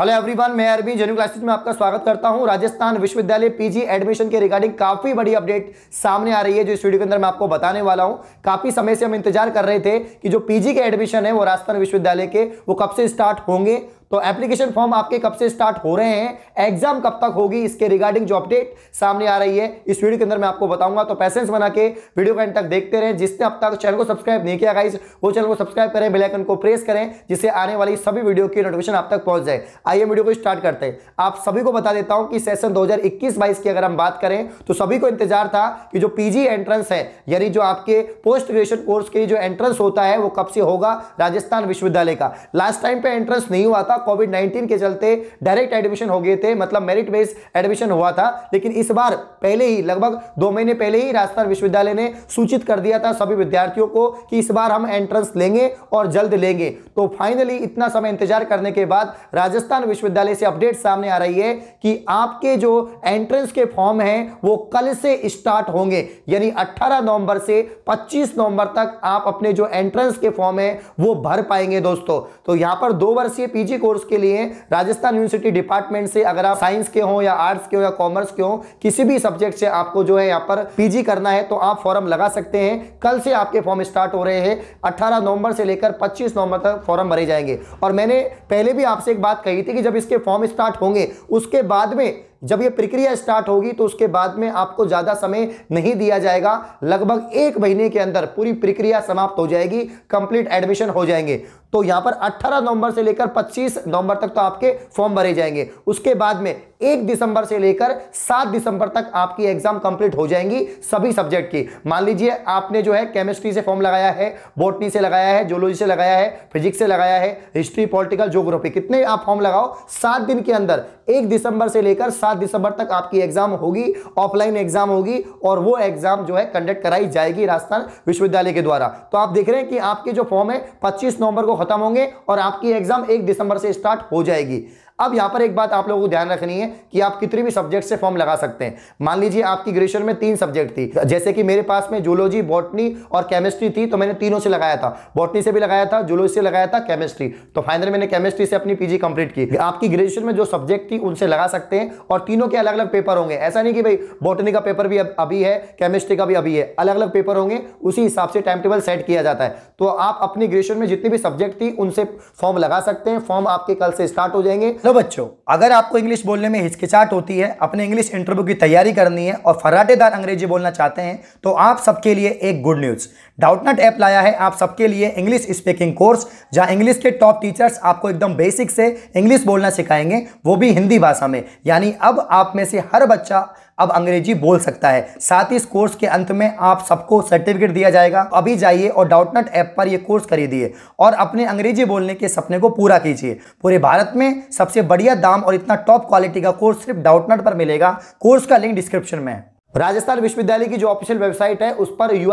hello everyone मैं अरबी जेन्यू classes में आपका स्वागत करता हूं राजस्थान विश्वविद्यालय पीजी एडमिशन के रिगार्डिंग काफी बड़ी अपडेट सामने आ रही है जो इस वीडियो के अंदर मैं आपको बताने वाला हूं काफी समय से हम इंतजार कर रहे थे कि जो पीजी के एडमिशन है वो राजस्थान विश्वविद्यालय के वो कब से स्टार्ट होंगे तो एप्लीकेशन फॉर्म आपके कब से स्टार्ट हो रहे हैं एग्जाम कब तक होगी इसके रिगार्डिंग जो अपडेट सामने आ रही है इस वीडियो के अंदर मैं आपको बताऊंगा तो पैसेंस बना के वीडियो को एंड तक देखते रहें जिसने अब तक चैनल को सब्सक्राइब नहीं किया गाइस वो चैनल को सब्सक्राइब करें बेलाइकन को प्रेस करें जिससे आने वाली सभी वीडियो की नोटिफिकेशन आप तक पहुंच जाए आइए वीडियो को स्टार्ट करते हैं आप सभी को बता देता हूं कि सेशन दो हजार की अगर हम बात करें तो सभी को इंतजार था कि जो पीजी एंट्रेंस है यानी जो आपके पोस्ट ग्रेजुएशन कोर्स के जो एंट्रेंस होता है वो कब से होगा राजस्थान विश्वविद्यालय का लास्ट टाइम पे एंट्रेंस नहीं हुआ था कोविड नाइन्टीन के चलते डायरेक्ट एडमिशन हो गए थे मतलब मेरिट बेस एडमिशन हुआ था लेकिन इस बार पहले ही लगभग दो महीने पहले ही राजस्थान विश्वविद्यालय ने सूचित कर दिया था सभी विद्यार्थियों को कि इस बार हम एंट्रेंस लेंगे और जल्द लेंगे तो फाइनली इतना समय इंतजार करने के बाद राजस्थान विश्वविद्यालय से अपडेट सामने आ रही है कि आपके जो एंट्रेंस के फॉर्म हैं वो कल से स्टार्ट होंगे यानी 18 नवंबर से 25 नवंबर तक आप अपने जो एंट्रेंस के फॉर्म है वो भर पाएंगे दोस्तों तो यहां पर दो वर्षीय पीजी को कोर्स के लिए राजस्थान यूनिवर्सिटी डिपार्टमेंट से अगर आप साइंस के हो या आर्ट्स के हो या कॉमर्स के हो किसी भी सब्जेक्ट से आपको जो है यहाँ पर पीजी करना है तो आप फॉर्म लगा सकते हैं कल से आपके फॉर्म स्टार्ट हो रहे हैं अट्ठारह नवंबर से लेकर पच्चीस नवंबर तक फॉर्म भरे जाएंगे और मैंने पहले भी आपसे एक बात कही थी कि जब इसके फॉर्म स्टार्ट होंगे उसके बाद में जब ये प्रक्रिया स्टार्ट होगी तो उसके बाद में आपको ज़्यादा समय नहीं दिया जाएगा लगभग एक महीने के अंदर पूरी प्रक्रिया समाप्त हो जाएगी कंप्लीट एडमिशन हो जाएंगे तो यहां पर 18 नवंबर से लेकर 25 नवंबर तक तो आपके फॉर्म भरे जाएंगे उसके बाद में एक दिसंबर से लेकर सात दिसंबर तक आपकी एग्जाम कंप्लीट हो जाएंगी सभी सब्जेक्ट की मान लीजिए आपने जो है केमिस्ट्री से फॉर्म लगाया है बोटनी से लगाया है जोलॉजी से लगाया है फिजिक्स से लगाया है हिस्ट्री पॉलिटिकल जोग्राफी कितने आप फॉर्म लगाओ सात दिन के अंदर एक दिसंबर से लेकर सात दिसंबर तक आपकी एग्जाम होगी ऑफलाइन एग्जाम होगी और वो एग्जाम जो है कंडक्ट कराई जाएगी राजस्थान विश्वविद्यालय के द्वारा तो आप देख रहे हैं कि आपके जो फॉर्म है पच्चीस नवंबर को खत्म होंगे और आपकी एग्जाम एक दिसंबर से स्टार्ट हो जाएगी अब यहां पर एक बात आप लोगों को ध्यान रखनी है कि आप कितने भी सब्जेक्ट से फॉर्म लगा सकते हैं मान लीजिए आपकी ग्रेजुएशन में तीन सब्जेक्ट थी जैसे कि मेरे पास में जूलॉजी बॉटनी और केमिस्ट्री थी तो मैंने तीनों से लगाया था बॉटनी से भी लगाया था जूलॉजी से लगाया था केमिस्ट्री तो फाइनल मैंने केमिस्ट्री से अपनी पीजी कंप्लीट की आपकी ग्रेजुएशन में जो सब्जेक्ट थी उनसे लगा सकते हैं और तीनों के अलग अलग पेपर होंगे ऐसा नहीं कि भाई बॉटनी का पेपर भी अभी है केमिस्ट्री का भी अभी है अलग अलग पेपर होंगे उसी हिसाब से टाइम टेबल सेट किया जाता है तो आप अपनी ग्रेजुएशन में जितनी भी सब्जेक्ट थी उनसे फॉर्म लगा सकते हैं फॉर्म आपके कल से स्टार्ट हो जाएंगे तो बच्चों अगर आपको इंग्लिश बोलने में हिचकिचाहट होती है अपने इंग्लिश इंटरव्यू की तैयारी करनी है और फराटेदार अंग्रेजी बोलना चाहते हैं तो आप सबके लिए एक गुड न्यूज़ डाउटनट ऐप लाया है आप सबके लिए इंग्लिश स्पीकिंग कोर्स जहां इंग्लिश के टॉप टीचर्स आपको एकदम बेसिक से इंग्लिश बोलना सिखाएंगे वो भी हिंदी भाषा में यानी अब आप में से हर बच्चा अब अंग्रेजी बोल सकता है साथ ही इस कोर्स के अंत में आप सबको सर्टिफिकेट दिया जाएगा अभी जाइए और डाउटनट ऐप पर यह कोर्स खरीदिए और अपने अंग्रेजी बोलने के सपने को पूरा कीजिए पूरे भारत में सबसे बढ़िया दाम और इतना टॉप क्वालिटी का कोर्स सिर्फ डाउटनट पर मिलेगा कोर्स का लिंक डिस्क्रिप्शन में है राजस्थान विश्वविद्यालय की जो ऑफिशियल वेबसाइट है उस पर यू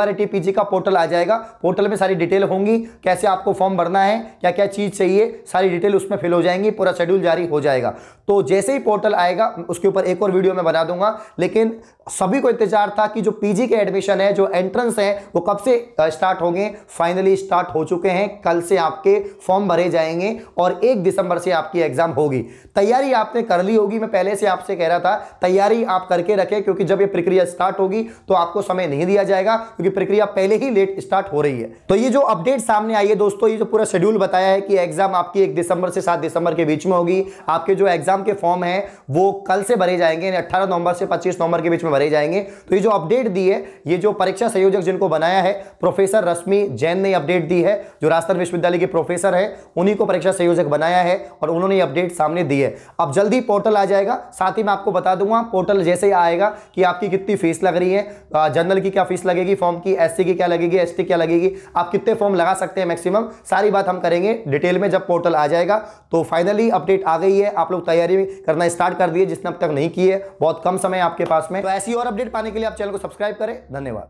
का पोर्टल आ जाएगा पोर्टल में सारी डिटेल होंगी कैसे आपको फॉर्म भरना है क्या क्या चीज़ चाहिए सारी डिटेल उसमें फिल हो जाएंगी पूरा शेड्यूल जारी हो जाएगा तो जैसे ही पोर्टल आएगा उसके ऊपर एक और वीडियो मैं बना दूंगा लेकिन सभी को इंतजार था कि जो पीजी के एडमिशन है जो एंट्रेंस है वो कब से स्टार्ट होंगे फाइनली स्टार्ट हो चुके हैं कल से आपके फॉर्म भरे जाएंगे और एक दिसंबर से आपकी एग्जाम होगी तैयारी आपने कर ली होगी मैं पहले से आपसे कह रहा था तैयारी आप करके रखें क्योंकि जब ये प्रक्रिया स्टार्ट होगी तो आपको समय नहीं दिया जाएगा क्योंकि प्रक्रिया पहले ही लेट स्टार्ट हो रही है तो ये जो अपडेट सामने आई है दोस्तों ये जो पूरा शेड्यूल बताया है कि एग्जाम आपकी एक दिसंबर से सात दिसंबर के बीच में होगी आपके जो एग्जाम के फॉर्म है वो कल से भरे जाएंगे अट्ठारह नवंबर से पच्चीस नवंबर के बीच में भरे जाएंगे तो ये जो अपडेट दी है ये जो परीक्षा संयोजक जिनको बनाया है प्रोफेसर रश्मि जैन ने अपडेट दी है जो राजस्थान विश्वविद्यालय के प्रोफेसर है उन्हीं को परीक्षा संयोजक बनाया है और उन्होंने अपडेट सामने दी है अब जल्दी पोर्टल आ जाएगा साथ ही मैं आपको बता दूंगा पोर्टल जैसे ही आएगा कि आपकी कितनी फीस लग रही है जनरल की क्या फीस लगेगी फॉर्म की एससी की क्या लगेगी एस क्या लगेगी आप कितने फॉर्म लगा सकते हैं मैक्सिमम सारी बात हम करेंगे डिटेल में जब पोर्टल आ जाएगा तो फाइनली अपडेट आ गई है आप लोग तैयारी करना स्टार्ट कर दिए जिसने अब तक नहीं की है बहुत कम समय आपके पास में तो ऐसी और अपडेट पाने के लिए आप चैनल को सब्सक्राइब करें धन्यवाद